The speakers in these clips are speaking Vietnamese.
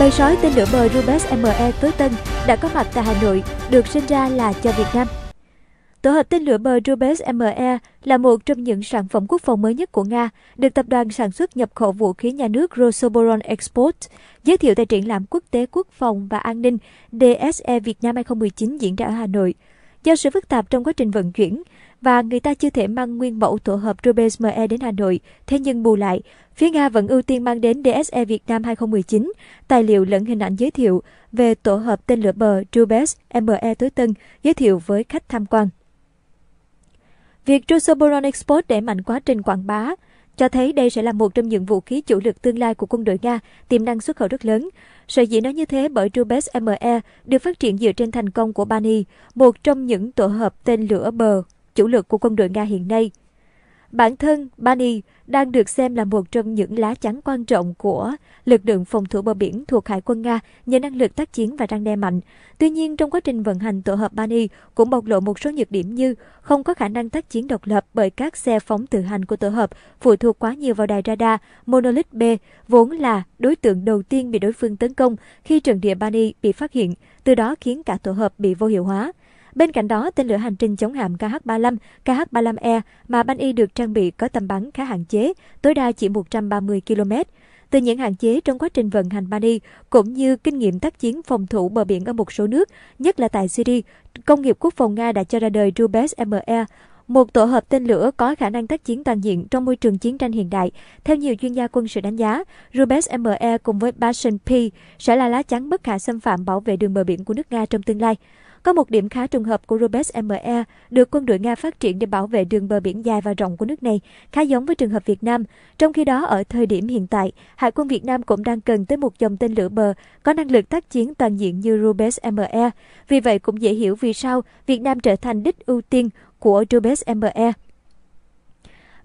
Bay sói tên lửa mờ Rubes ME tối tân đã có mặt tại Hà Nội, được sinh ra là cho Việt Nam. Tổ hợp tên lửa mờ Rubes ME là một trong những sản phẩm quốc phòng mới nhất của Nga, được tập đoàn sản xuất nhập khẩu vũ khí nhà nước Rosoboron Export giới thiệu tại triển lãm quốc tế quốc phòng và an ninh DSE Việt Nam 2019 diễn ra ở Hà Nội. Do sự phức tạp trong quá trình vận chuyển, và người ta chưa thể mang nguyên mẫu tổ hợp Rubens ME đến Hà Nội. Thế nhưng bù lại, phía Nga vẫn ưu tiên mang đến DSE Việt Nam 2019 tài liệu lẫn hình ảnh giới thiệu về tổ hợp tên lửa bờ Rubens ME Tối Tân giới thiệu với khách tham quan. Việc Rusoboron Export đẩy mạnh quá trình quảng bá cho thấy đây sẽ là một trong những vũ khí chủ lực tương lai của quân đội Nga, tiềm năng xuất khẩu rất lớn. Sở dĩ nói như thế bởi Rubes ME được phát triển dựa trên thành công của Bani, một trong những tổ hợp tên lửa bờ chủ lực của quân đội Nga hiện nay. Bản thân Bani đang được xem là một trong những lá chắn quan trọng của lực lượng phòng thủ bờ biển thuộc Hải quân Nga nhờ năng lực tác chiến và răng đe mạnh. Tuy nhiên, trong quá trình vận hành tổ hợp Bani cũng bộc lộ một số nhược điểm như không có khả năng tác chiến độc lập bởi các xe phóng tự hành của tổ hợp phụ thuộc quá nhiều vào đài radar Monolith B, vốn là đối tượng đầu tiên bị đối phương tấn công khi trận địa Bani bị phát hiện, từ đó khiến cả tổ hợp bị vô hiệu hóa. Bên cạnh đó, tên lửa hành trình chống hạm KH-35, KH-35E mà Ban Y được trang bị có tầm bắn khá hạn chế, tối đa chỉ 130 km. Từ những hạn chế trong quá trình vận hành bani cũng như kinh nghiệm tác chiến phòng thủ bờ biển ở một số nước, nhất là tại Syria, Công nghiệp Quốc phòng Nga đã cho ra đời Rubes ME, một tổ hợp tên lửa có khả năng tác chiến toàn diện trong môi trường chiến tranh hiện đại. Theo nhiều chuyên gia quân sự đánh giá, Rubes ME cùng với Bashan P sẽ là lá chắn bất khả xâm phạm bảo vệ đường bờ biển của nước Nga trong tương lai. Có một điểm khá trùng hợp của Rubes ME được quân đội Nga phát triển để bảo vệ đường bờ biển dài và rộng của nước này, khá giống với trường hợp Việt Nam. Trong khi đó, ở thời điểm hiện tại, Hải quân Việt Nam cũng đang cần tới một dòng tên lửa bờ có năng lực tác chiến toàn diện như Rubes ME. Vì vậy cũng dễ hiểu vì sao Việt Nam trở thành đích ưu tiên của Rubes ME.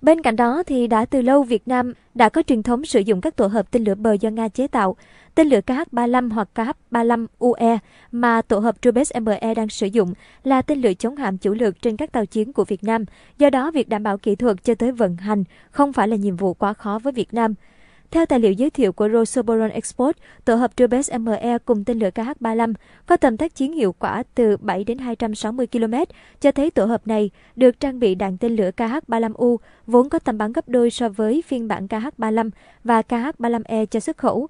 Bên cạnh đó thì đã từ lâu Việt Nam đã có truyền thống sử dụng các tổ hợp tên lửa bờ do Nga chế tạo, tên lửa KH-35 hoặc KH-35UE mà tổ hợp Trubes ME đang sử dụng là tên lửa chống hạm chủ lực trên các tàu chiến của Việt Nam. Do đó, việc đảm bảo kỹ thuật cho tới vận hành không phải là nhiệm vụ quá khó với Việt Nam. Theo tài liệu giới thiệu của Rosoboron Export, tổ hợp Dubes ME cùng tên lửa KH-35 có tầm tác chiến hiệu quả từ 7 đến 260 km, cho thấy tổ hợp này được trang bị đạn tên lửa KH-35U vốn có tầm bắn gấp đôi so với phiên bản KH-35 và KH-35E cho xuất khẩu.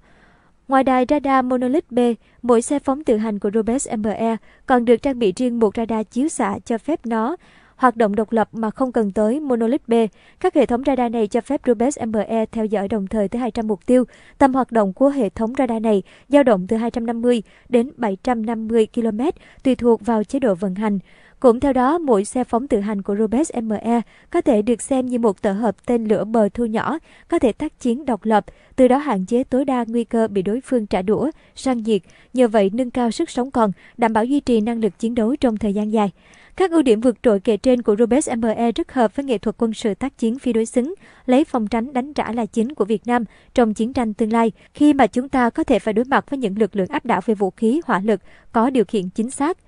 Ngoài đài radar Monolith B, mỗi xe phóng tự hành của Robes ME còn được trang bị riêng một radar chiếu xạ cho phép nó hoạt động độc lập mà không cần tới Monolith B. Các hệ thống radar này cho phép Rubes ME theo dõi đồng thời tới 200 mục tiêu. Tầm hoạt động của hệ thống radar này dao động từ 250 đến 750 km tùy thuộc vào chế độ vận hành. Cũng theo đó, mỗi xe phóng tự hành của Robes ME có thể được xem như một tổ hợp tên lửa bờ thu nhỏ, có thể tác chiến độc lập, từ đó hạn chế tối đa nguy cơ bị đối phương trả đũa, săn diệt, nhờ vậy nâng cao sức sống còn, đảm bảo duy trì năng lực chiến đấu trong thời gian dài. Các ưu điểm vượt trội kể trên của Robes ME rất hợp với nghệ thuật quân sự tác chiến phi đối xứng, lấy phòng tránh đánh trả là chính của Việt Nam trong chiến tranh tương lai, khi mà chúng ta có thể phải đối mặt với những lực lượng áp đảo về vũ khí, hỏa lực có điều kiện chính xác,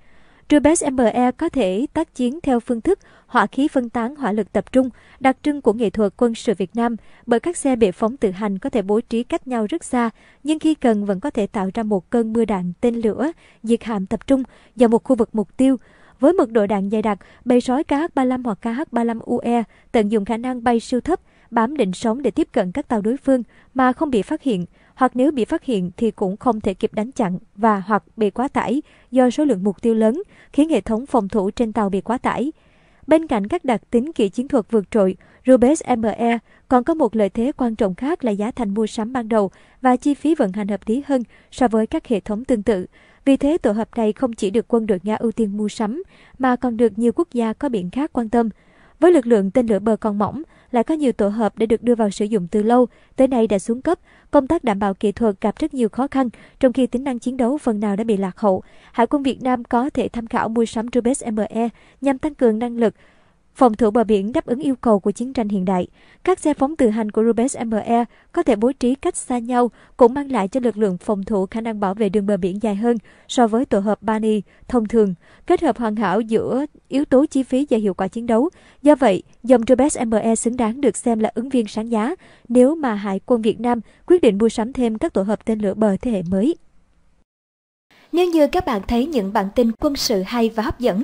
Trubes ME có thể tác chiến theo phương thức hỏa khí phân tán hỏa lực tập trung, đặc trưng của nghệ thuật quân sự Việt Nam, bởi các xe bệ phóng tự hành có thể bố trí cách nhau rất xa, nhưng khi cần vẫn có thể tạo ra một cơn mưa đạn tên lửa, diệt hạm tập trung vào một khu vực mục tiêu. Với mật độ đạn dày đặc, bầy sói KH-35 hoặc KH-35UE tận dụng khả năng bay siêu thấp, bám định sóng để tiếp cận các tàu đối phương mà không bị phát hiện hoặc nếu bị phát hiện thì cũng không thể kịp đánh chặn và hoặc bị quá tải do số lượng mục tiêu lớn, khiến hệ thống phòng thủ trên tàu bị quá tải. Bên cạnh các đặc tính kỹ chiến thuật vượt trội, Rubes ME còn có một lợi thế quan trọng khác là giá thành mua sắm ban đầu và chi phí vận hành hợp lý hơn so với các hệ thống tương tự. Vì thế, tổ hợp này không chỉ được quân đội Nga ưu tiên mua sắm, mà còn được nhiều quốc gia có biển khác quan tâm. Với lực lượng tên lửa bờ còn mỏng, lại có nhiều tổ hợp đã được đưa vào sử dụng từ lâu, tới nay đã xuống cấp. Công tác đảm bảo kỹ thuật gặp rất nhiều khó khăn, trong khi tính năng chiến đấu phần nào đã bị lạc hậu. Hải quân Việt Nam có thể tham khảo mua sắm Rubes ME nhằm tăng cường năng lực, Phòng thủ bờ biển đáp ứng yêu cầu của chiến tranh hiện đại. Các xe phóng tự hành của Rubes ME có thể bố trí cách xa nhau, cũng mang lại cho lực lượng phòng thủ khả năng bảo vệ đường bờ biển dài hơn so với tổ hợp Bani thông thường, kết hợp hoàn hảo giữa yếu tố chi phí và hiệu quả chiến đấu. Do vậy, dòng Rubes ME xứng đáng được xem là ứng viên sáng giá nếu mà Hải quân Việt Nam quyết định mua sắm thêm các tổ hợp tên lửa bờ thế hệ mới. Nếu như các bạn thấy những bản tin quân sự hay và hấp dẫn,